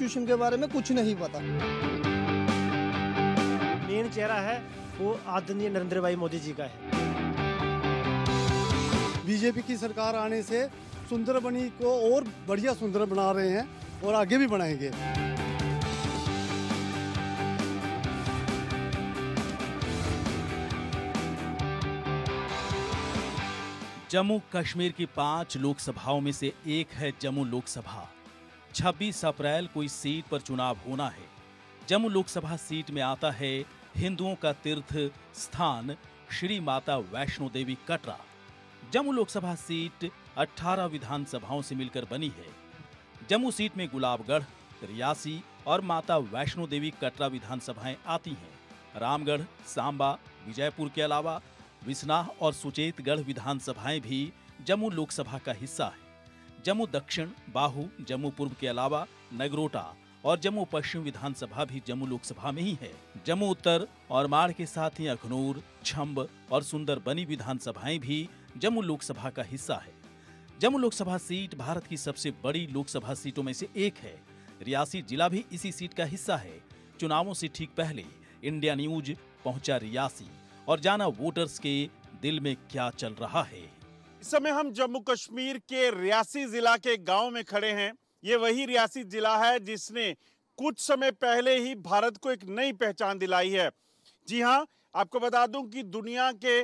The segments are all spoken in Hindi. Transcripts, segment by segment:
सिचुएशन के बारे में कुछ नहीं पता मेन चेहरा है वो आदरणीय नरेंद्र भाई मोदी जी का है बीजेपी की सरकार आने से सुंदरबनी को और बढ़िया सुंदर बना रहे हैं और आगे भी बनाएंगे जम्मू कश्मीर की पांच लोकसभाओं में से एक है जम्मू लोकसभा 26 अप्रैल को इस सीट पर चुनाव होना है जम्मू लोकसभा सीट में आता है हिंदुओं का तीर्थ स्थान श्री माता वैष्णो देवी कटरा जम्मू लोकसभा सीट 18 विधानसभाओं से मिलकर बनी है जम्मू सीट में गुलाबगढ़ रियासी और माता वैष्णो देवी कटरा विधानसभाएं आती हैं रामगढ़ सांबा विजयपुर के अलावा विस्नाह और सुचेतगढ़ विधानसभाएं भी जम्मू लोकसभा का हिस्सा है जम्मू दक्षिण बाहू जम्मू पूर्व के अलावा नगरोटा और जम्मू पश्चिम विधानसभा भी जम्मू लोकसभा में ही है जम्मू उत्तर और माड़ के साथ ही अखनूर छम्ब और सुंदरबनी विधानसभाएं भी जम्मू लोकसभा का हिस्सा है जम्मू लोकसभा सीट भारत की सबसे बड़ी लोकसभा सीटों में से एक है रियासी जिला भी इसी सीट का हिस्सा है चुनावों से ठीक पहले इंडिया न्यूज पहुंचा रियासी और जाना वोटर्स के दिल में क्या चल रहा है इस समय हम जम्मू कश्मीर के रियासी ज़िला के गांव में खड़े हैं ये वही रियासी ज़िला है जिसने कुछ समय पहले ही भारत को एक नई पहचान दिलाई है जी हाँ आपको बता दूं कि दुनिया के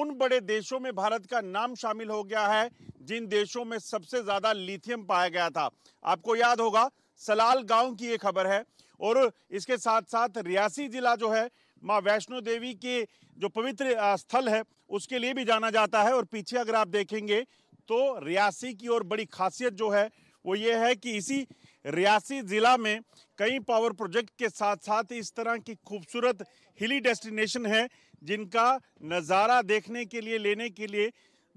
उन बड़े देशों में भारत का नाम शामिल हो गया है जिन देशों में सबसे ज़्यादा लिथियम पाया गया था आपको याद होगा सलाल गांव की ये खबर है और इसके साथ साथ रियासी ज़िला जो है माँ वैष्णो देवी के जो पवित्र स्थल है उसके लिए भी जाना जाता है और पीछे अगर आप देखेंगे तो रियासी की और बड़ी खासियत जो है वो ये है कि इसी रियासी ज़िला में कई पावर प्रोजेक्ट के साथ साथ इस तरह की खूबसूरत हिली डेस्टिनेशन है जिनका नज़ारा देखने के लिए लेने के लिए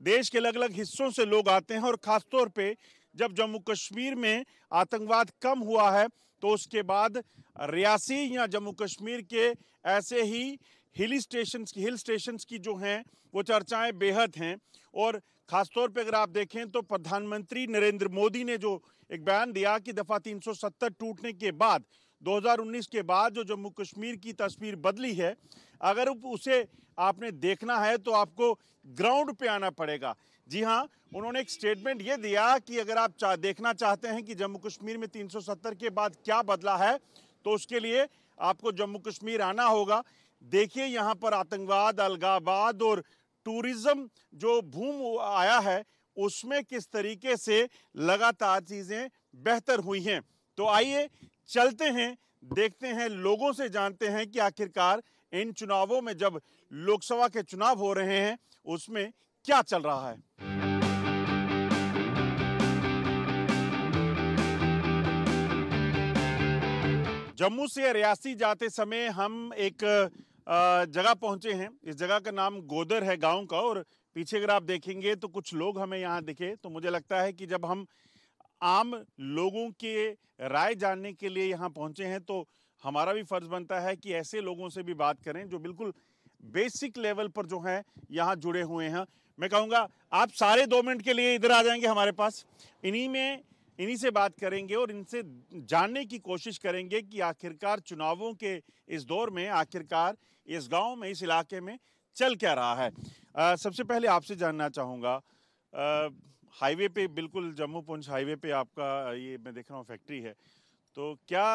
देश के अलग अलग हिस्सों से लोग आते हैं और ख़ासतौर पे जब जम्मू कश्मीर में आतंकवाद कम हुआ है तो उसके बाद रियासी या जम्मू कश्मीर के ऐसे ही हिल स्टेशन की हिल स्टेशन की जो हैं वो चर्चाएं बेहद हैं और ख़ासतौर पे अगर आप देखें तो प्रधानमंत्री नरेंद्र मोदी ने जो एक बयान दिया कि दफ़ा 370 टूटने के बाद 2019 के बाद जो जम्मू कश्मीर की तस्वीर बदली है अगर उसे आपने देखना है तो आपको ग्राउंड पे आना पड़ेगा जी हाँ उन्होंने एक स्टेटमेंट ये दिया कि अगर आप चा, देखना चाहते हैं कि जम्मू कश्मीर में 370 के बाद क्या बदला है तो उसके लिए आपको जम्मू कश्मीर आना होगा देखिए यहाँ पर आतंकवाद अलगाबाद और टूरिज्म जो भूम आया है उसमें किस तरीके से लगातार चीज़ें बेहतर हुई हैं तो आइए चलते हैं देखते हैं लोगों से जानते हैं कि आखिरकार इन चुनावों में जब लोकसभा के चुनाव हो रहे हैं उसमें क्या चल रहा है जम्मू से रियासी जाते समय हम एक जगह पहुंचे हैं इस जगह का नाम गोदर है गांव का और पीछे अगर आप देखेंगे तो कुछ लोग हमें यहाँ दिखे तो मुझे लगता है कि जब हम आम लोगों के राय जानने के लिए यहाँ पहुंचे हैं तो हमारा भी फर्ज बनता है कि ऐसे लोगों से भी बात करें जो बिल्कुल बेसिक लेवल पर जो है यहाँ जुड़े हुए हैं मैं कहूँगा आप सारे दो मिनट के लिए इधर आ जाएंगे हमारे पास इन्हीं में इन्हीं से बात करेंगे और इनसे जानने की कोशिश करेंगे कि आखिरकार चुनावों के इस दौर में आखिरकार इस गांव में इस इलाके में चल क्या रहा है आ, सबसे पहले आपसे जानना चाहूँगा हाईवे पे बिल्कुल जम्मू पुंछ हाईवे पे आपका ये मैं देख रहा हूँ फैक्ट्री है तो क्या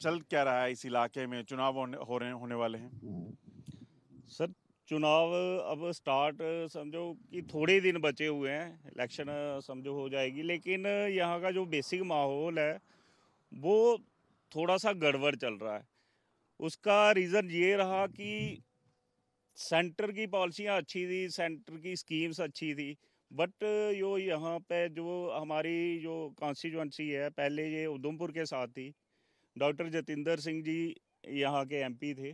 चल क्या रहा है इस इलाके में चुनाव होने हो रहे होने वाले हैं सर चुनाव अब स्टार्ट समझो कि थोड़े दिन बचे हुए हैं इलेक्शन समझो हो जाएगी लेकिन यहाँ का जो बेसिक माहौल है वो थोड़ा सा गड़बड़ चल रहा है उसका रीज़न ये रहा कि सेंटर की पॉलिसियाँ अच्छी थी सेंटर की स्कीम्स अच्छी थी बट यो यहाँ पे जो हमारी जो कॉन्स्टिट्यूंसी है पहले ये उधमपुर के साथ थी डॉक्टर जतेंद्र सिंह जी यहाँ के एमपी थे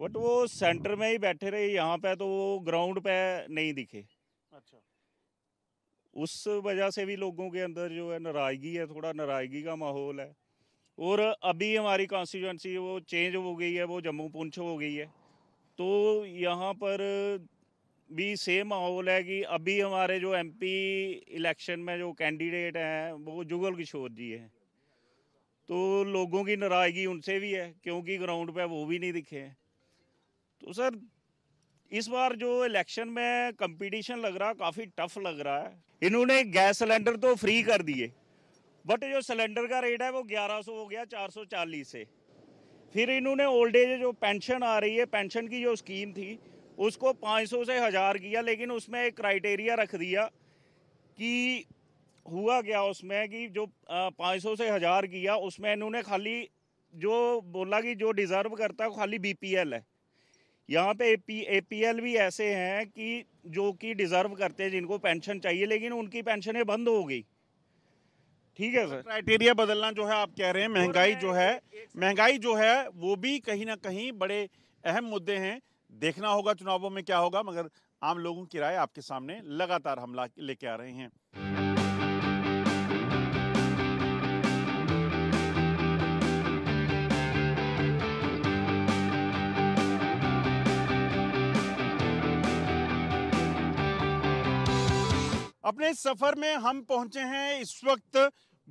बट वो सेंटर में ही बैठे रहे यहाँ पे तो वो ग्राउंड पे नहीं दिखे अच्छा उस वजह से भी लोगों के अंदर जो है नाराज़गी है थोड़ा नाराज़गी का माहौल है और अभी हमारी कॉन्स्टिट्यूंसी वो चेंज हो गई है वो जम्मू पुंछ हो गई है तो यहाँ पर भी सेम माहौल है कि अभी हमारे जो एमपी इलेक्शन में जो कैंडिडेट हैं वो जुगल किशोर जी हैं तो लोगों की नाराज़गी उनसे भी है क्योंकि ग्राउंड पे वो भी नहीं दिखे हैं तो सर इस बार जो इलेक्शन में कंपटीशन लग रहा काफ़ी टफ लग रहा है इन्होंने गैस सिलेंडर तो फ्री कर दिए बट जो सिलेंडर का रेट है वो 1100 हो गया 440 से फिर इन्होंने ओल्ड एज जो पेंशन आ रही है पेंशन की जो स्कीम थी उसको 500 से हज़ार किया लेकिन उसमें एक क्राइटेरिया रख दिया कि हुआ क्या उसमें कि जो 500 से हज़ार किया उसमें इन्होंने खाली जो बोला कि जो डिज़र्व करता है खाली बी है यहाँ पे ए पी भी ऐसे हैं कि जो कि डिज़र्व करते हैं जिनको पेंशन चाहिए लेकिन उनकी पेंशनें बंद हो गई ठीक है सर क्राइटेरिया बदलना जो है आप कह रहे हैं महंगाई जो है महंगाई जो है वो भी कहीं ना कहीं बड़े अहम मुद्दे हैं देखना होगा चुनावों में क्या होगा मगर आम लोगों की राय आपके सामने लगातार हम लेके आ रहे हैं अपने सफर में हम पहुंचे हैं इस वक्त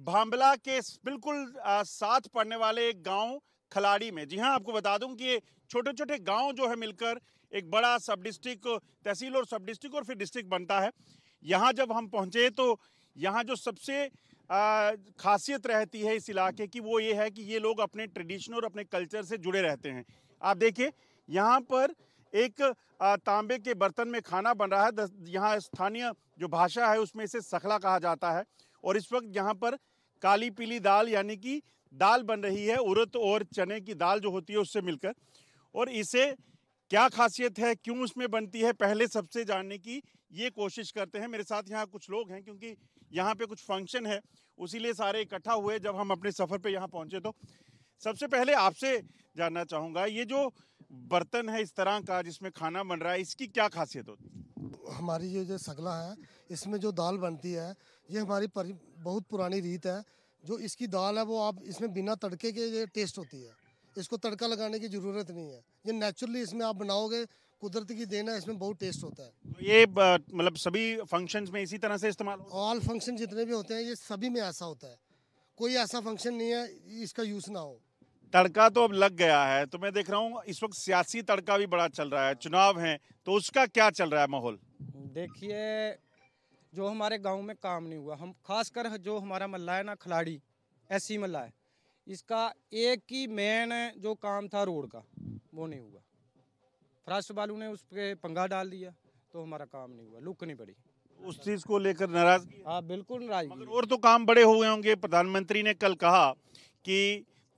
भांबला के बिल्कुल साथ पड़ने वाले एक गांव खलाड़ी में जी हाँ आपको बता दूं कि ये छोटे छोटे गांव जो है मिलकर एक बड़ा सब डिस्ट्रिक्ट तहसील और सब डिस्ट्रिक्ट और फिर डिस्ट्रिक्ट बनता है यहाँ जब हम पहुँचे तो यहाँ जो सबसे खासियत रहती है इस इलाके की वो ये है कि ये लोग अपने ट्रेडिशन और अपने कल्चर से जुड़े रहते हैं आप देखिए यहाँ पर एक तांबे के बर्तन में खाना बन रहा है यहाँ स्थानीय जो भाषा है उसमें इसे सखला कहा जाता है और इस वक्त यहाँ पर काली पीली दाल यानी कि दाल बन रही है उरत और चने की दाल जो होती है उससे मिलकर और इसे क्या खासियत है क्यों उसमें बनती है पहले सबसे जानने की ये कोशिश करते हैं मेरे साथ यहाँ कुछ लोग हैं क्योंकि यहाँ पे कुछ फंक्शन है उसी सारे इकट्ठा हुए जब हम अपने सफ़र पे यहाँ पहुँचे तो सबसे पहले आपसे जानना चाहूँगा ये जो बर्तन है इस तरह का जिसमें खाना बन रहा है इसकी क्या खासियत होती है हमारी ये जो सगला है इसमें जो दाल बनती है ये हमारी बहुत पुरानी रीत है जो इसकी दाल है वो आप इसमें बिना तड़के के ये टेस्ट होती है इसको तड़का लगाने की ज़रूरत नहीं है ये नेचुरली इसमें आप बनाओगे कुदरत की देना इसमें बहुत टेस्ट होता है तो ये मतलब सभी फंक्शंस में इसी तरह से इस्तेमाल ऑल फंक्शन जितने भी होते हैं ये सभी में ऐसा होता है कोई ऐसा फंक्शन नहीं है इसका यूज़ ना हो तड़का तो अब लग गया है तो मैं देख रहा हूँ इस वक्त सियासी तड़का भी बड़ा चल रहा है चुनाव है तो उसका क्या चल रहा है माहौल देखिए जो हमारे गांव में काम नहीं हुआ हम खासकर जो हमारा मल्ला है ना खिलाड़ी एस मल्ला है इसका एक ही मेन जो काम था रोड का वो नहीं हुआ फ्रस्ट बालू ने उस पर पंगा डाल दिया तो हमारा काम नहीं हुआ लुक नहीं पड़ी उस चीज को लेकर नाराज हाँ बिल्कुल नाराज और तो काम बड़े हो गए होंगे प्रधानमंत्री ने कल कहा कि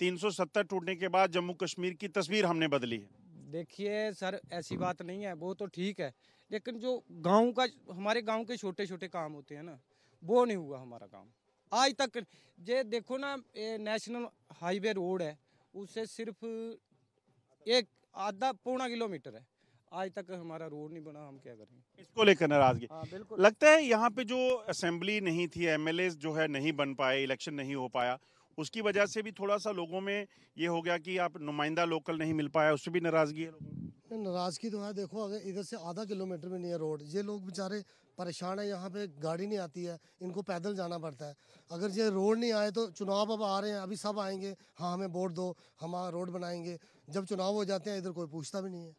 370 टूटने के बाद जम्मू कश्मीर की तस्वीर हमने बदली है देखिए सर ऐसी बात नहीं है वो तो ठीक है लेकिन जो गांव का हमारे गांव के छोटे छोटे काम होते हैं ना वो नहीं हुआ हमारा काम आज तक ये देखो ना ये नेशनल हाईवे रोड है उससे सिर्फ एक आधा पौना किलोमीटर है आज तक हमारा रोड नहीं बना हम क्या करेंगे इसको लेकर नाराजगी हाँ, लगता है यहाँ पे जो असेंबली नहीं थी एमएलए जो है नहीं बन पाए इलेक्शन नहीं हो पाया उसकी वजह से भी थोड़ा सा लोगों में ये हो गया कि आप नुमाइंदा लोकल नहीं मिल पाया उससे भी नाराज़गी है लोगों नाराज़गी तो है देखो अगर इधर से आधा किलोमीटर में नहीं है रोड ये लोग बेचारे परेशान है यहाँ पे गाड़ी नहीं आती है इनको पैदल जाना पड़ता है अगर ये रोड नहीं आए तो चुनाव अब आ रहे हैं अभी सब आएंगे हाँ हमें वोट दो हम रोड बनाएंगे जब चुनाव हो जाते हैं इधर कोई पूछता भी नहीं है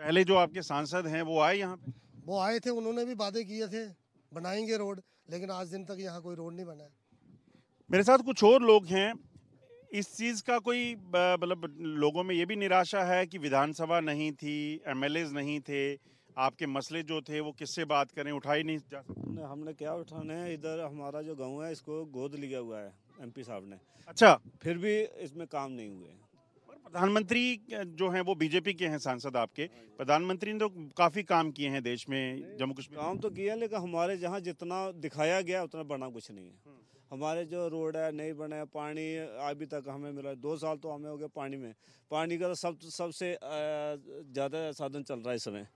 पहले जो आपके सांसद हैं वो आए यहाँ पे वो आए थे उन्होंने भी वादे किए थे बनाएंगे रोड लेकिन आज दिन तक यहाँ कोई रोड नहीं बना है मेरे साथ कुछ और लोग हैं इस चीज़ का कोई मतलब लोगों में ये भी निराशा है कि विधानसभा नहीं थी एम नहीं थे आपके मसले जो थे वो किससे बात करें उठाई नहीं जा सकते हमने क्या उठाने हैं इधर हमारा जो गांव है इसको गोद लिया हुआ है एमपी साहब ने अच्छा फिर भी इसमें काम नहीं हुए प्रधानमंत्री जो हैं वो बीजेपी के हैं सांसद आपके प्रधानमंत्री ने तो काफ़ी काम किए हैं देश में जम्मू कश्मीर काम तो किया लेकिन हमारे जहाँ जितना दिखाया गया उतना बना कुछ नहीं है हम्म। हमारे जो रोड है नहीं बने पानी अभी तक हमें मिला दो साल तो हमें हो गए पानी में पानी का तो सब सबसे ज़्यादा साधन चल रहा है इस समय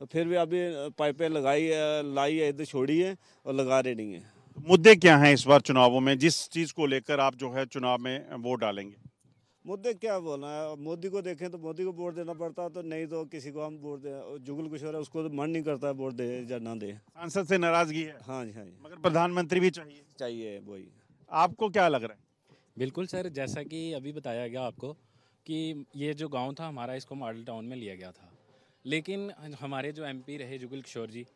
तो फिर भी अभी पाइपें लगाई लाई है इधर छोड़ी है और लगा रहे नहीं है तो मुद्दे क्या हैं इस बार चुनावों में जिस चीज़ को लेकर आप जो है चुनाव में वोट डालेंगे मुद्दे क्या बोलना है मोदी को देखें तो मोदी को वोट देना पड़ता है तो नहीं तो किसी को हम वोट दें जुगल किशोर है उसको तो मन नहीं करता है वोट दे या ना दे सांसद से नाराजगी है हाँ जी हाँ जी मगर प्रधानमंत्री भी चाहिए चाहिए वही आपको क्या लग रहा है बिल्कुल सर जैसा कि अभी बताया गया आपको कि ये जो गाँव था हमारा इसको मॉडल टाउन में लिया गया था लेकिन हमारे जो एमपी रहे जुगल किशोर जी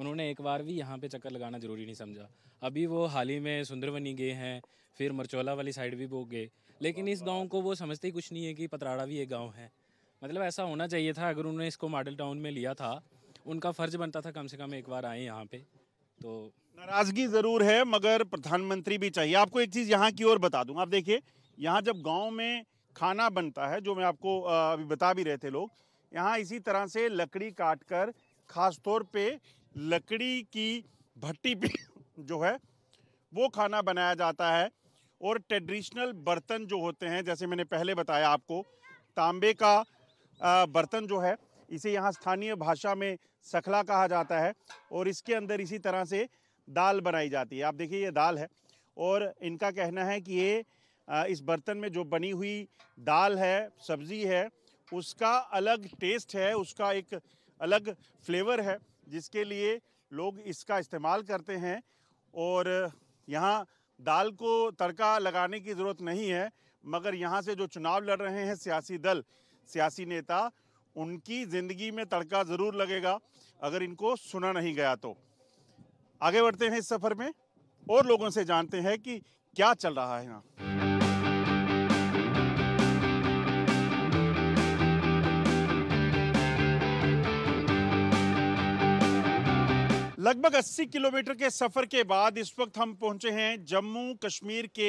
उन्होंने एक बार भी यहाँ पे चक्कर लगाना ज़रूरी नहीं समझा अभी वो हाल ही में सुंदरवनी गए हैं फिर मरचौला वाली साइड भी वो गए लेकिन इस गांव को वो समझते ही कुछ नहीं है कि पतराड़ा भी एक गांव है मतलब ऐसा होना चाहिए था अगर उन्होंने इसको मॉडल टाउन में लिया था उनका फ़र्ज बनता था कम से कम एक बार आए यहाँ पे तो नाराज़गी ज़रूर है मगर प्रधानमंत्री भी चाहिए आपको एक चीज़ यहाँ की ओर बता दूँ आप देखिए यहाँ जब गाँव में खाना बनता है जो मैं आपको अभी बता भी रहे थे लोग यहाँ इसी तरह से लकड़ी काट कर तौर पे लकड़ी की भट्टी पे जो है वो खाना बनाया जाता है और ट्रेडिशनल बर्तन जो होते हैं जैसे मैंने पहले बताया आपको तांबे का बर्तन जो है इसे यहाँ स्थानीय भाषा में सखला कहा जाता है और इसके अंदर इसी तरह से दाल बनाई जाती है आप देखिए ये दाल है और इनका कहना है कि ये इस बर्तन में जो बनी हुई दाल है सब्ज़ी है उसका अलग टेस्ट है उसका एक अलग फ्लेवर है जिसके लिए लोग इसका इस्तेमाल करते हैं और यहाँ दाल को तड़का लगाने की ज़रूरत नहीं है मगर यहाँ से जो चुनाव लड़ रहे हैं सियासी दल सियासी नेता उनकी ज़िंदगी में तड़का ज़रूर लगेगा अगर इनको सुना नहीं गया तो आगे बढ़ते हैं इस सफ़र में और लोगों से जानते हैं कि क्या चल रहा है यहाँ लगभग 80 किलोमीटर के सफर के बाद इस वक्त हम पहुंचे हैं जम्मू कश्मीर के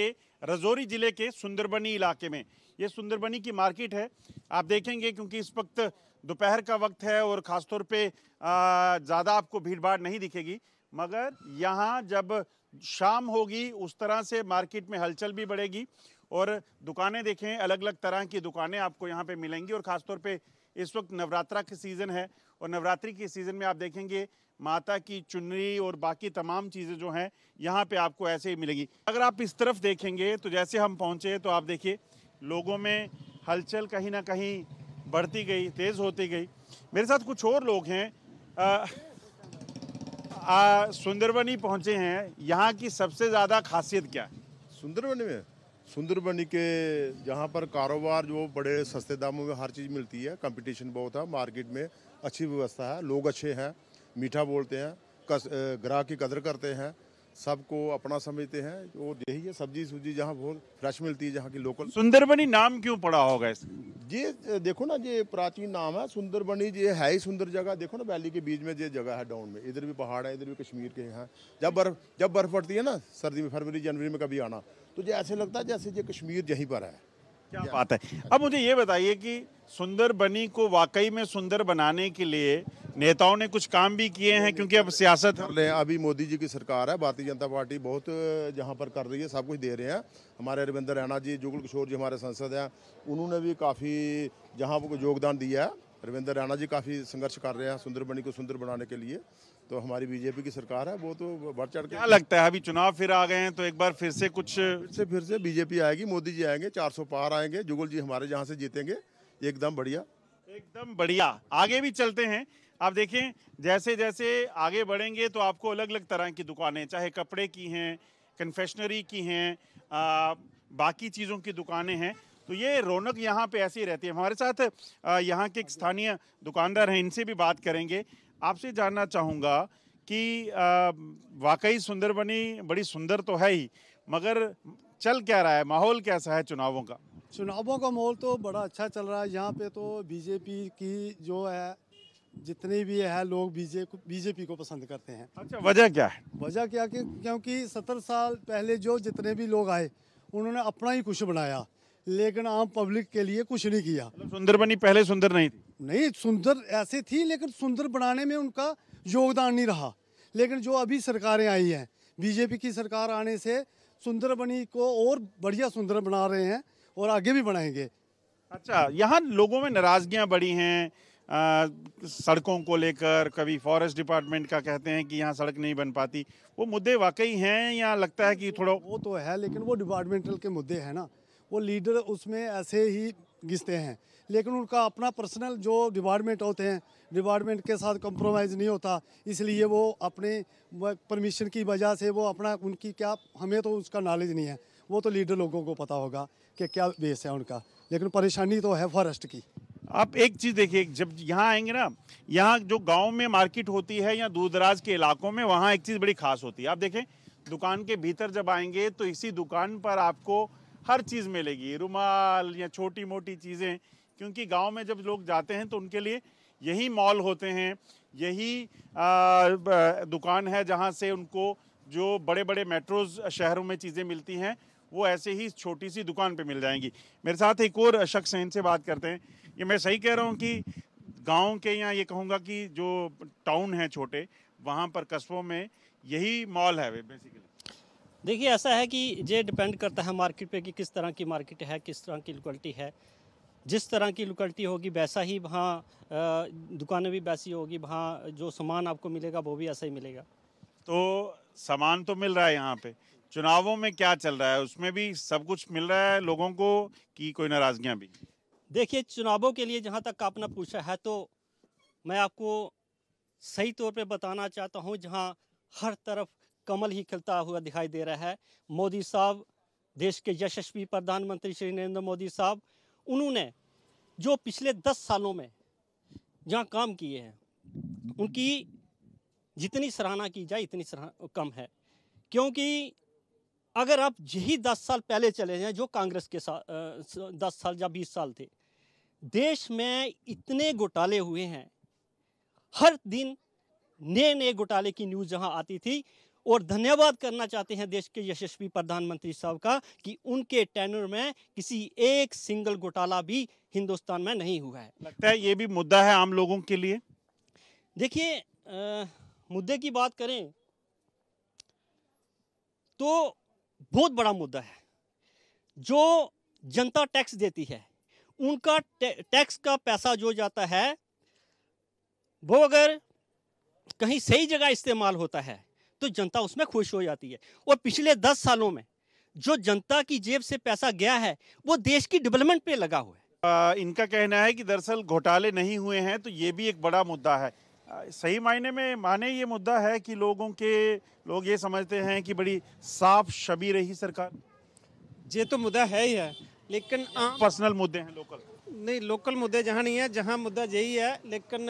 रजौरी जिले के सुंदरबनी इलाके में ये सुंदरबनी की मार्केट है आप देखेंगे क्योंकि इस वक्त दोपहर का वक्त है और ख़ासतौर पे ज़्यादा आपको भीड़ भाड़ नहीं दिखेगी मगर यहाँ जब शाम होगी उस तरह से मार्केट में हलचल भी बढ़ेगी और दुकानें देखें अलग अलग तरह की दुकानें आपको यहाँ पे मिलेंगी और ख़ासतौर पे इस वक्त नवरात्रा की सीज़न है और नवरात्रि के सीज़न में आप देखेंगे माता की चुनरी और बाकी तमाम चीज़ें जो हैं यहाँ पे आपको ऐसे ही मिलेगी अगर आप इस तरफ देखेंगे तो जैसे हम पहुँचे तो आप देखिए लोगों में हलचल कहीं ना कहीं बढ़ती गई तेज़ होती गई मेरे साथ कुछ और लोग हैं सुंदरबनी पहुँचे हैं यहाँ की सबसे ज़्यादा खासियत क्या है सुंदरबनी में सुंदरबनी के जहाँ पर कारोबार जो बड़े सस्ते दामों में हर चीज़ मिलती है कंपटीशन बहुत है मार्केट में अच्छी व्यवस्था है लोग अच्छे हैं मीठा बोलते हैं कस ग्राहक की कदर करते हैं सबको अपना समझते हैं वो यही है सब्जी सुब्जी जहाँ बहुत फ्रेश मिलती है जहाँ की लोकल सुंदरबनी नाम क्यों पड़ा होगा इस ये देखो ना ये प्राचीन नाम है सुंदरबनी ये है ही सुंदर जगह देखो ना वैली के बीच में ये जगह है डाउन में इधर भी पहाड़ है इधर भी कश्मीर के हैं जब बर्फ जब बर्फ पड़ती है ना सर्दी में फरवरी जनवरी में कभी आना तो ये ऐसे लगता है जैसे ये कश्मीर यहीं पर है क्या बात है अब मुझे ये बताइए कि सुंदर बनी को वाकई में सुंदर बनाने के लिए नेताओं ने कुछ काम भी किए हैं क्योंकि अब सियासत ले अभी मोदी जी की सरकार है भारतीय जनता पार्टी बहुत जहां पर कर रही है सब कुछ दे रहे हैं हमारे रविंद्र रैना जी जुगल किशोर जी हमारे सांसद हैं उन्होंने भी काफ़ी जहाँ योगदान दिया है रविंद्र रैना जी काफ़ी संघर्ष कर रहे हैं बनी को सुंदर बनाने के लिए तो हमारी बीजेपी की सरकार है वो तो बढ़ चढ़ क्या लगता है अभी चुनाव फिर आ गए हैं तो एक बार फिर से कुछ फिर से फिर से बीजेपी आएगी मोदी जी आएंगे 400 पार आएंगे जुगल जी हमारे यहाँ से जीतेंगे एकदम बढ़िया एकदम बढ़िया आगे भी चलते हैं आप देखें जैसे जैसे आगे बढ़ेंगे तो आपको अलग अलग तरह की दुकानें चाहे कपड़े की हैं कन्फेशनरी की हैं बाकी चीज़ों की दुकानें हैं तो ये रौनक यहाँ पे ऐसी रहती है हमारे साथ यहाँ के स्थानीय दुकानदार हैं इनसे भी बात करेंगे आपसे जानना चाहूँगा कि वाकई सुंदरबनी बड़ी सुंदर तो है ही मगर चल क्या रहा है माहौल कैसा है चुनावों का चुनावों का माहौल तो बड़ा अच्छा चल रहा है यहाँ पे तो बीजेपी की जो है जितने भी है लोग बीजेपी बीजेपी को पसंद करते हैं अच्छा वजह क्या है वजह क्या कि क्योंकि सत्तर साल पहले जो जितने भी लोग आए उन्होंने अपना ही कुछ बनाया लेकिन आम पब्लिक के लिए कुछ नहीं किया मतलब सुंदरबनी पहले सुंदर नहीं थी नहीं सुंदर ऐसे थी लेकिन सुंदर बनाने में उनका योगदान नहीं रहा लेकिन जो अभी सरकारें आई हैं बीजेपी की सरकार आने से सुंदर बनी को और बढ़िया सुंदर बना रहे हैं और आगे भी बनाएंगे अच्छा यहाँ लोगों में नाराज़गियाँ बढ़ी हैं आ, सड़कों को लेकर कभी फॉरेस्ट डिपार्टमेंट का कहते हैं कि यहाँ सड़क नहीं बन पाती वो मुद्दे वाकई हैं या लगता है कि थोड़ा वो तो है लेकिन वो डिपार्टमेंटल के मुद्दे हैं ना वो लीडर उसमें ऐसे ही घिसते हैं लेकिन उनका अपना पर्सनल जो डिपार्टमेंट होते हैं डिपार्टमेंट के साथ कंप्रोमाइज़ नहीं होता इसलिए वो अपने परमिशन की वजह से वो अपना उनकी क्या हमें तो उसका नॉलेज नहीं है वो तो लीडर लोगों को पता होगा कि क्या बेस है उनका लेकिन परेशानी तो है फॉरेस्ट की आप एक चीज़ देखिए जब यहाँ आएंगे ना यहाँ जो गांव में मार्केट होती है या दूर दराज के इलाकों में वहाँ एक चीज़ बड़ी खास होती है आप देखें दुकान के भीतर जब आएंगे तो इसी दुकान पर आपको हर चीज़ मिलेगी रुमाल या छोटी मोटी चीज़ें क्योंकि गांव में जब लोग जाते हैं तो उनके लिए यही मॉल होते हैं यही दुकान है जहां से उनको जो बड़े बड़े मेट्रोज शहरों में चीज़ें मिलती हैं वो ऐसे ही छोटी सी दुकान पे मिल जाएंगी मेरे साथ एक और शख्स हैं इनसे बात करते हैं ये मैं सही कह रहा हूँ कि गांव के यहाँ ये कहूँगा कि जो टाउन है छोटे वहाँ पर कस्बों में यही मॉल है बेसिकली देखिए ऐसा है कि ये डिपेंड करता है मार्केट पे कि किस तरह की मार्केट है किस तरह की लोकलिटी है जिस तरह की लोकलिटी होगी वैसा ही वहाँ दुकानें भी वैसी होगी वहाँ जो सामान आपको मिलेगा वो भी ऐसा ही मिलेगा तो सामान तो मिल रहा है यहाँ पे चुनावों में क्या चल रहा है उसमें भी सब कुछ मिल रहा है लोगों को कि कोई नाराज़गियाँ भी देखिए चुनावों के लिए जहाँ तक आपने पूछा है तो मैं आपको सही तौर पर बताना चाहता हूँ जहाँ हर तरफ कमल ही खिलता हुआ दिखाई दे रहा है मोदी साहब देश के यशस्वी प्रधानमंत्री श्री नरेंद्र मोदी साहब उन्होंने जो पिछले दस सालों में जहाँ काम किए हैं उनकी जितनी सराहना की जाए इतनी सराहना कम है क्योंकि अगर आप यही दस साल पहले चले जाएं जो कांग्रेस के साथ दस साल या बीस साल थे देश में इतने घोटाले हुए हैं हर दिन नए नए घोटाले की न्यूज़ जहां आती थी और धन्यवाद करना चाहते हैं देश के यशस्वी प्रधानमंत्री साहब का कि उनके टेनर में किसी एक सिंगल घोटाला भी हिंदुस्तान में नहीं हुआ है लगता है ये भी मुद्दा है आम लोगों के लिए देखिए मुद्दे की बात करें तो बहुत बड़ा मुद्दा है जो जनता टैक्स देती है उनका टैक्स का पैसा जो जाता है वो अगर कहीं सही जगह इस्तेमाल होता है तो जनता उसमें खुश हो जाती है और पिछले दस सालों में जो जनता की जेब से पैसा गया है वो देश की डेवलपमेंट पे लगा हुआ है आ, इनका कहना है कि दरअसल घोटाले नहीं हुए हैं तो ये भी एक बड़ा मुद्दा है आ, सही मायने में माने ये मुद्दा है कि लोगों के लोग ये समझते हैं कि बड़ी साफ शबी रही सरकार ये तो मुद्दा है ही है लेकिन आम पर्सनल मुद्दे हैं लोकल नहीं लोकल मुद्दे जहाँ नहीं है जहाँ मुद्दा यही है लेकिन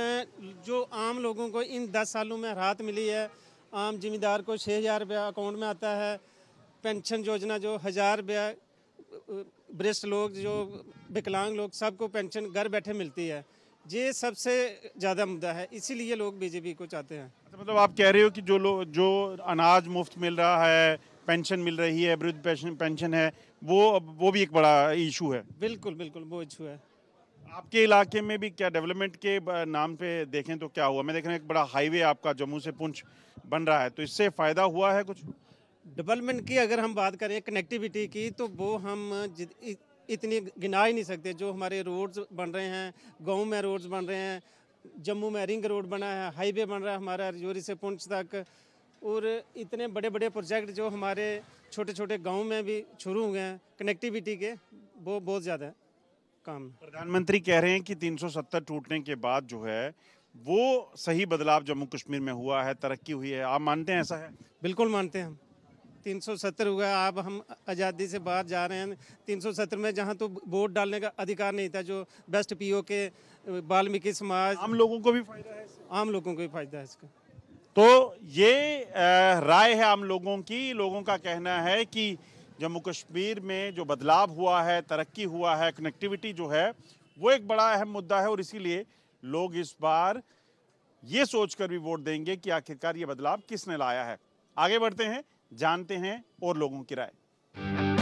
जो आम लोगों को इन दस सालों में राहत मिली है आम जिम्मेदार को छः हज़ार रुपया अकाउंट में आता है पेंशन योजना जो हज़ार रुपया ब्रेस्ट लोग जो विकलांग लोग सबको पेंशन घर बैठे मिलती है ये सबसे ज़्यादा मुद्दा है इसीलिए लोग बीजेपी को चाहते हैं अच्छा मतलब आप कह रहे हो कि जो लोग जो अनाज मुफ्त मिल रहा है पेंशन मिल रही है वृद्ध पेंशन पेंशन है वो वो भी एक बड़ा इशू है बिल्कुल बिल्कुल वो इशू है आपके इलाके में भी क्या डेवलपमेंट के नाम पे देखें तो क्या हुआ मैं देख रहा हूँ एक बड़ा हाईवे आपका जम्मू से पुंछ बन रहा है तो इससे फ़ायदा हुआ है कुछ डेवलपमेंट की अगर हम बात करें कनेक्टिविटी की तो वो हम इतनी गिना ही नहीं सकते जो हमारे रोड्स बन रहे हैं गाँव में रोड्स बन रहे हैं जम्मू में रिंग रोड बना है हाईवे बन रहा है हमारा रजौरी से पुंछ तक और इतने बड़े बड़े प्रोजेक्ट जो हमारे छोटे छोटे गाँव में भी शुरू हुए हैं कनेक्टिविटी के वो बहुत ज़्यादा है काम प्रधानमंत्री कह रहे हैं कि 370 टूटने के बाद जो है वो सही बदलाव जम्मू कश्मीर में हुआ है तरक्की हुई है आप मानते हैं ऐसा है बिल्कुल मानते हैं हम 370 हुआ आप हम आज़ादी से बाहर जा रहे हैं 370 में जहां तो वोट डालने का अधिकार नहीं था जो बेस्ट पीओ के वाल्मीकि समाज आम लोगों को भी फायदा है आम लोगों को भी फायदा है इसका तो ये राय है आम लोगों की लोगों का कहना है कि जम्मू कश्मीर में जो बदलाव हुआ है तरक्की हुआ है कनेक्टिविटी जो है वो एक बड़ा अहम मुद्दा है और इसीलिए लोग इस बार ये सोचकर भी वोट देंगे कि आखिरकार ये बदलाव किसने लाया है आगे बढ़ते हैं जानते हैं और लोगों की राय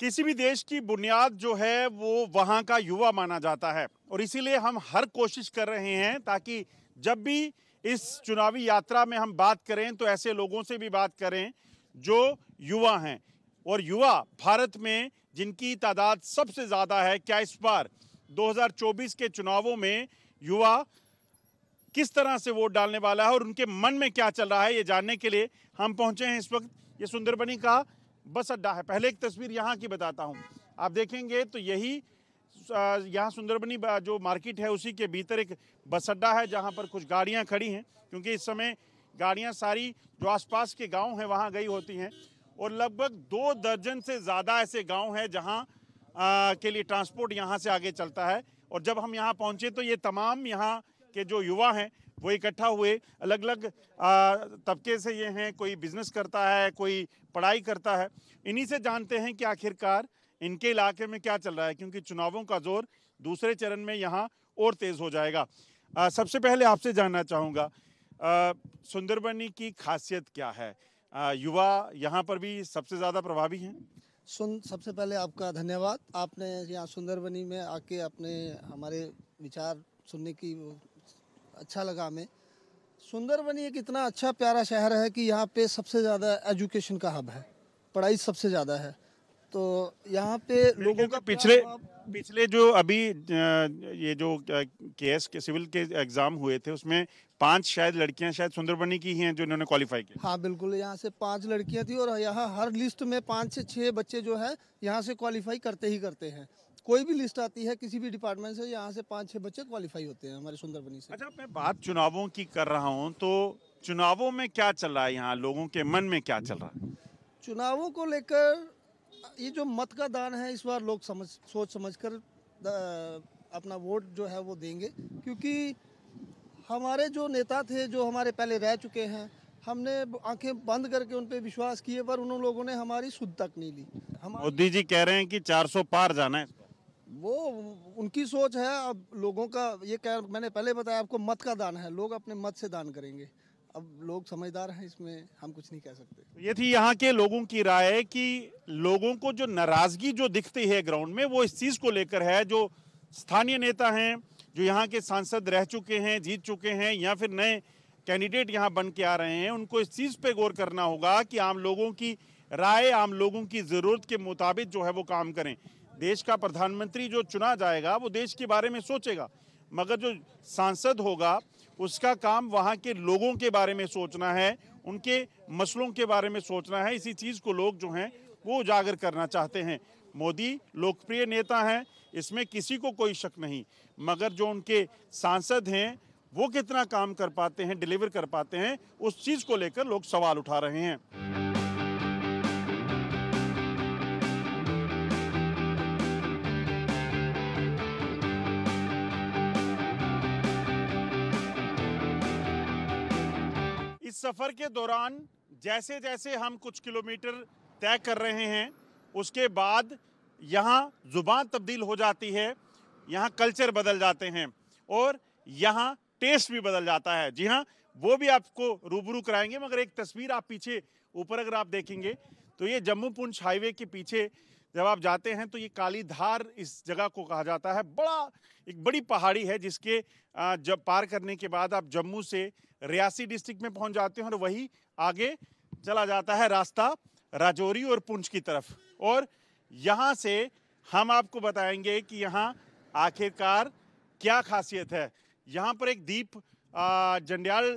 किसी भी देश की बुनियाद जो है वो वहाँ का युवा माना जाता है और इसीलिए हम हर कोशिश कर रहे हैं ताकि जब भी इस चुनावी यात्रा में हम बात करें तो ऐसे लोगों से भी बात करें जो युवा हैं और युवा भारत में जिनकी तादाद सबसे ज़्यादा है क्या इस बार 2024 के चुनावों में युवा किस तरह से वोट डालने वाला है और उनके मन में क्या चल रहा है ये जानने के लिए हम पहुंचे हैं इस वक्त ये सुंदरबनी का बस अड्डा है पहले एक तस्वीर यहाँ की बताता हूँ आप देखेंगे तो यही यहाँ सुंदरबनी जो मार्केट है उसी के भीतर एक बस अड्डा है जहाँ पर कुछ गाड़ियाँ खड़ी हैं क्योंकि इस समय गाड़ियाँ सारी जो आसपास के गांव हैं वहाँ गई होती हैं और लगभग दो दर्जन से ज़्यादा ऐसे गांव हैं जहाँ के लिए ट्रांसपोर्ट यहाँ से आगे चलता है और जब हम यहाँ पहुँचे तो ये तमाम यहाँ के जो युवा हैं वो इकट्ठा हुए अलग अलग तबके से ये हैं कोई बिजनेस करता है कोई पढ़ाई करता है इन्हीं से जानते हैं कि आखिरकार इनके इलाके में क्या चल रहा है क्योंकि चुनावों का जोर दूसरे चरण में यहाँ और तेज़ हो जाएगा आ, सबसे पहले आपसे जानना चाहूँगा सुंदरबनी की खासियत क्या है आ, युवा यहाँ पर भी सबसे ज़्यादा प्रभावी हैं सुन सबसे पहले आपका धन्यवाद आपने यहाँ सुंदरबनी में आके अपने हमारे विचार सुनने की अच्छा लगा हमें सुंदरबनी एक इतना अच्छा प्यारा शहर है कि यहाँ पे सबसे ज़्यादा एजुकेशन का हब है पढ़ाई सबसे ज़्यादा है तो यहाँ पे लोगों का पिछले पिछले जो अभी ये जो एस के सिविल के एग्ज़ाम हुए थे उसमें पांच शायद लड़कियाँ शायद सुंदरबनी की ही हैं जो इन्होंने क्वालिफाई की हाँ बिल्कुल यहाँ से पांच लड़कियाँ थी और यहाँ हर लिस्ट में पाँच से छः बच्चे जो है यहाँ से क्वालिफाई करते ही करते हैं कोई भी लिस्ट आती है किसी भी डिपार्टमेंट से यहाँ से पाँच छः बच्चे क्वालिफाई होते हैं हमारे सुंदरबनी से अच्छा मैं बात चुनावों की कर रहा हूँ तो चुनावों में क्या चल रहा है यहाँ लोगों के मन में क्या चल रहा है चुनावों को लेकर ये जो मत का दान है इस बार लोग समझ सोच समझ कर अपना वोट जो है वो देंगे क्योंकि हमारे जो नेता थे जो हमारे पहले रह चुके हैं हमने आंखें बंद करके उन पर विश्वास किए पर उन लोगों ने हमारी सुध तक नहीं ली मोदी जी कह रहे हैं कि 400 पार जाना है वो उनकी सोच है अब लोगों का ये कह मैंने पहले बताया आपको मत का दान है लोग अपने मत से दान करेंगे अब लोग समझदार हैं इसमें हम कुछ नहीं कह सकते तो ये थी यहाँ के लोगों की राय कि लोगों को जो नाराज़गी जो दिखती है ग्राउंड में वो इस चीज़ को लेकर है जो स्थानीय नेता हैं जो यहाँ के सांसद रह चुके हैं जीत चुके हैं या फिर नए कैंडिडेट यहाँ बन के आ रहे हैं उनको इस चीज़ पे गौर करना होगा कि आम लोगों की राय आम लोगों की ज़रूरत के मुताबिक जो है वो काम करें देश का प्रधानमंत्री जो चुना जाएगा वो देश के बारे में सोचेगा मगर जो सांसद होगा उसका काम वहाँ के लोगों के बारे में सोचना है उनके मसलों के बारे में सोचना है इसी चीज़ को लोग जो हैं वो उजागर करना चाहते हैं मोदी लोकप्रिय नेता हैं इसमें किसी को कोई शक नहीं मगर जो उनके सांसद हैं वो कितना काम कर पाते हैं डिलीवर कर पाते हैं उस चीज़ को लेकर लोग सवाल उठा रहे हैं सफ़र के दौरान जैसे जैसे हम कुछ किलोमीटर तय कर रहे हैं उसके बाद यहाँ ज़ुबान तब्दील हो जाती है यहाँ कल्चर बदल जाते हैं और यहाँ टेस्ट भी बदल जाता है जी हाँ वो भी आपको रूबरू कराएंगे मगर एक तस्वीर आप पीछे ऊपर अगर आप देखेंगे तो ये जम्मू पुंछ हाईवे के पीछे जब आप जाते हैं तो ये काली धार इस जगह को कहा जाता है बड़ा एक बड़ी पहाड़ी है जिसके जब पार करने के बाद आप जम्मू से रियासी डिस्ट्रिक्ट में पहुंच जाते हैं और वही आगे चला जाता है रास्ता राजौरी और पुंछ की तरफ और यहाँ से हम आपको बताएंगे कि यहाँ आखिरकार क्या खासियत है यहाँ पर एक दीप जंडियाल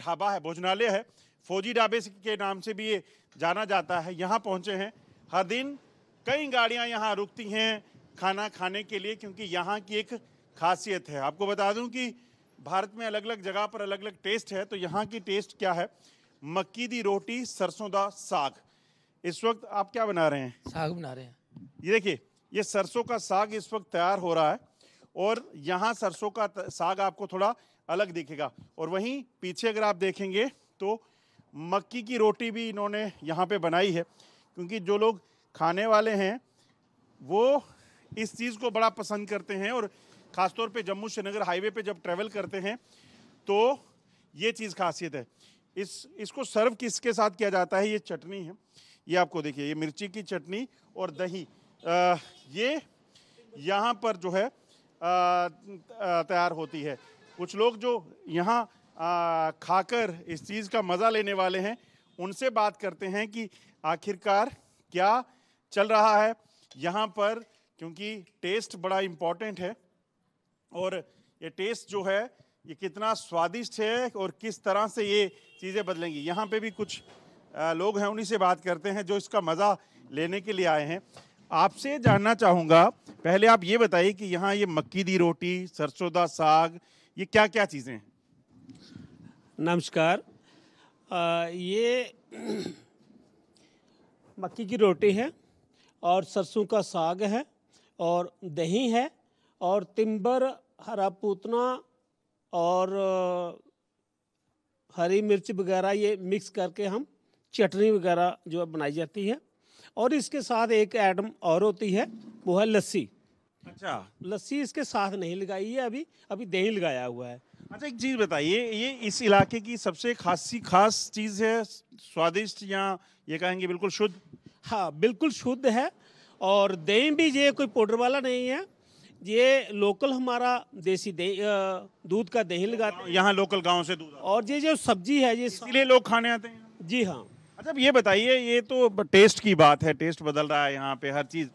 ढाबा है भोजनालय है फौजी ढाबे के नाम से भी ये जाना जाता है यहाँ पहुँचे हैं हर दिन कई गाड़ियाँ यहाँ रुकती हैं खाना खाने के लिए क्योंकि यहाँ की एक खासियत है आपको बता दूं कि भारत में अलग अलग जगह पर अलग अलग टेस्ट है तो यहाँ की टेस्ट क्या है मक्की दी रोटी सरसों दा साग इस वक्त आप क्या बना रहे हैं साग बना रहे हैं ये देखिए ये सरसों का साग इस वक्त तैयार हो रहा है और यहाँ सरसों का साग आपको थोड़ा अलग दिखेगा और वहीं पीछे अगर आप देखेंगे तो मक्की की रोटी भी इन्होंने यहाँ पे बनाई है क्योंकि जो लोग खाने वाले हैं वो इस चीज़ को बड़ा पसंद करते हैं और ख़ासतौर पे जम्मू श्रीनगर हाईवे पे जब ट्रैवल करते हैं तो ये चीज़ खासियत है इस इसको सर्व किसके साथ किया जाता है ये चटनी है ये आपको देखिए ये मिर्ची की चटनी और दही आ, ये यहाँ पर जो है तैयार होती है कुछ लोग जो यहाँ खाकर इस चीज़ का मज़ा लेने वाले हैं उनसे बात करते हैं कि आखिरकार क्या चल रहा है यहाँ पर क्योंकि टेस्ट बड़ा इम्पॉर्टेंट है और ये टेस्ट जो है ये कितना स्वादिष्ट है और किस तरह से ये चीज़ें बदलेंगी यहाँ पे भी कुछ लोग हैं उन्हीं से बात करते हैं जो इसका मज़ा लेने के लिए आए हैं आपसे जानना चाहूँगा पहले आप ये बताइए कि यहाँ ये मक्की दी रोटी सरसों का साग ये क्या क्या चीज़ें हैं नमस्कार ये मक्की की रोटी है और सरसों का साग है और दही है और तिम्बर हरा पूतना और हरी मिर्च वगैरह ये मिक्स करके हम चटनी वगैरह जो है बनाई जाती है और इसके साथ एक आइटम और होती है वो है लस्सी अच्छा लस्सी इसके साथ नहीं लगाई है अभी अभी दही लगाया हुआ है अच्छा एक चीज़ बताइए ये इस इलाके की सबसे खासी खास चीज़ है स्वादिष्ट या ये कहेंगे बिल्कुल शुद्ध हाँ बिल्कुल शुद्ध है और दही भी ये कोई पाउडर वाला नहीं है ये लोकल हमारा देसी दूध का दही लगा यहाँ लोकल गाँव से दूध और ये जो सब्जी है ये इसलिए लोग खाने आते हैं जी हाँ अच्छा ये बताइए ये तो टेस्ट की बात है टेस्ट बदल रहा है यहाँ पे हर चीज़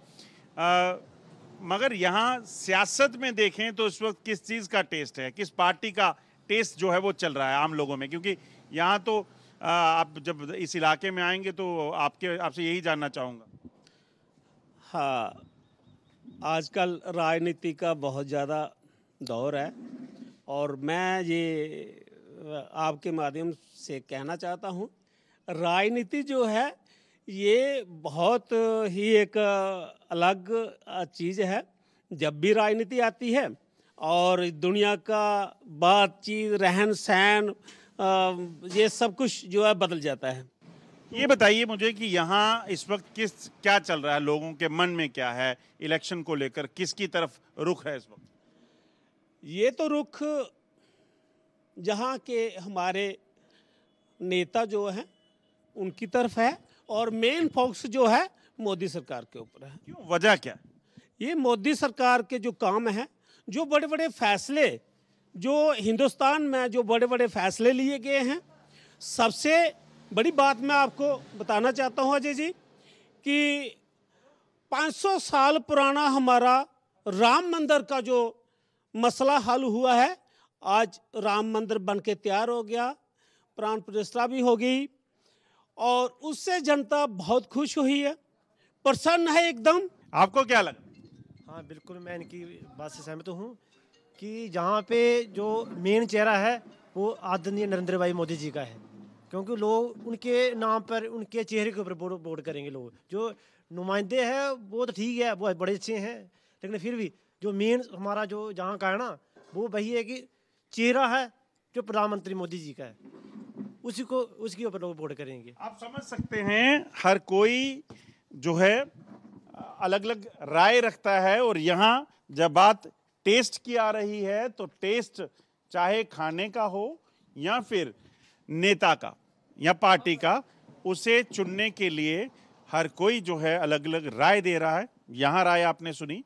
मगर यहाँ सियासत में देखें तो इस वक्त किस चीज़ का टेस्ट है किस पार्टी का टेस्ट जो है वो चल रहा है आम लोगों में क्योंकि यहाँ तो आप जब इस इलाके में आएंगे तो आपके आपसे यही जानना चाहूँगा हाँ आजकल राजनीति का बहुत ज़्यादा दौर है और मैं ये आपके माध्यम से कहना चाहता हूँ राजनीति जो है ये बहुत ही एक अलग चीज़ है जब भी राजनीति आती है और दुनिया का बातचीत रहन सहन ये सब कुछ जो है बदल जाता है ये बताइए मुझे कि यहाँ इस वक्त किस क्या चल रहा है लोगों के मन में क्या है इलेक्शन को लेकर किसकी तरफ रुख है इस वक्त ये तो रुख जहाँ के हमारे नेता जो हैं उनकी तरफ है और मेन फोकस जो है मोदी सरकार के ऊपर है क्यों वजह क्या ये मोदी सरकार के जो काम हैं जो बड़े बड़े फैसले जो हिंदुस्तान में जो बड़े बड़े फैसले लिए गए हैं सबसे बड़ी बात मैं आपको बताना चाहता हूँ अजय जी कि 500 साल पुराना हमारा राम मंदिर का जो मसला हल हुआ है आज राम मंदिर बन के तैयार हो गया प्राण प्रतिष्ठा भी हो गई और उससे जनता बहुत खुश हुई है प्रसन्न है एकदम आपको क्या लगा हाँ बिल्कुल मैं इनकी बात से सहमत हूँ कि जहाँ पे जो मेन चेहरा है वो आदरणीय नरेंद्र भाई मोदी जी का है क्योंकि लोग उनके नाम पर उनके चेहरे के ऊपर वोट करेंगे लोग जो नुमाइंदे हैं वो तो ठीक है वो बड़े अच्छे हैं लेकिन फिर भी जो मेन हमारा जो जहाँ का है ना वो वही है कि चेहरा है जो प्रधानमंत्री मोदी जी का है उसी को उसके ऊपर लोग वोट करेंगे आप समझ सकते हैं हर कोई जो है अलग अलग राय रखता है और यहाँ जब बात टेस्ट की आ रही है तो टेस्ट चाहे खाने का हो या फिर नेता का या पार्टी का उसे चुनने के लिए हर कोई जो है अलग अलग राय दे रहा है यहाँ राय आपने सुनी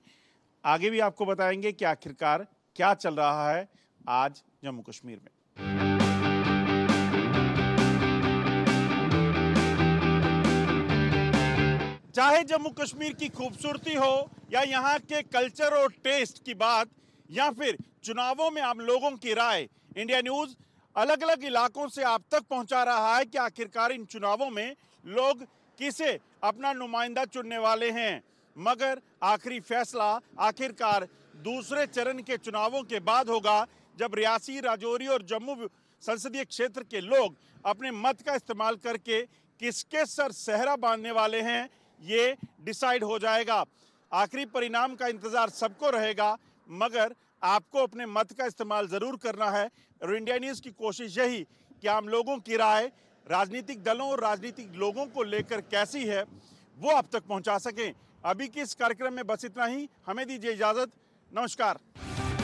आगे भी आपको बताएंगे कि आखिरकार क्या चल रहा है आज जम्मू कश्मीर में चाहे जम्मू कश्मीर की खूबसूरती हो या यहाँ के कल्चर और टेस्ट की बात या फिर चुनावों में आप लोगों की राय इंडिया न्यूज़ अलग अलग इलाकों से आप तक पहुंचा रहा है कि आखिरकार इन चुनावों में लोग किसे अपना नुमाइंदा चुनने वाले हैं मगर आखिरी फैसला आखिरकार दूसरे चरण के चुनावों के बाद होगा जब रियासी राजौरी और जम्मू संसदीय क्षेत्र के लोग अपने मत का इस्तेमाल करके किसके सर सहरा बांधने वाले हैं ये डिसाइड हो जाएगा आखिरी परिणाम का इंतज़ार सबको रहेगा मगर आपको अपने मत का इस्तेमाल ज़रूर करना है और इंडिया न्यूज़ की कोशिश यही कि आम लोगों की राय राजनीतिक दलों और राजनीतिक लोगों को लेकर कैसी है वो आप तक पहुंचा सकें अभी के इस कार्यक्रम में बस इतना ही हमें दीजिए इजाज़त नमस्कार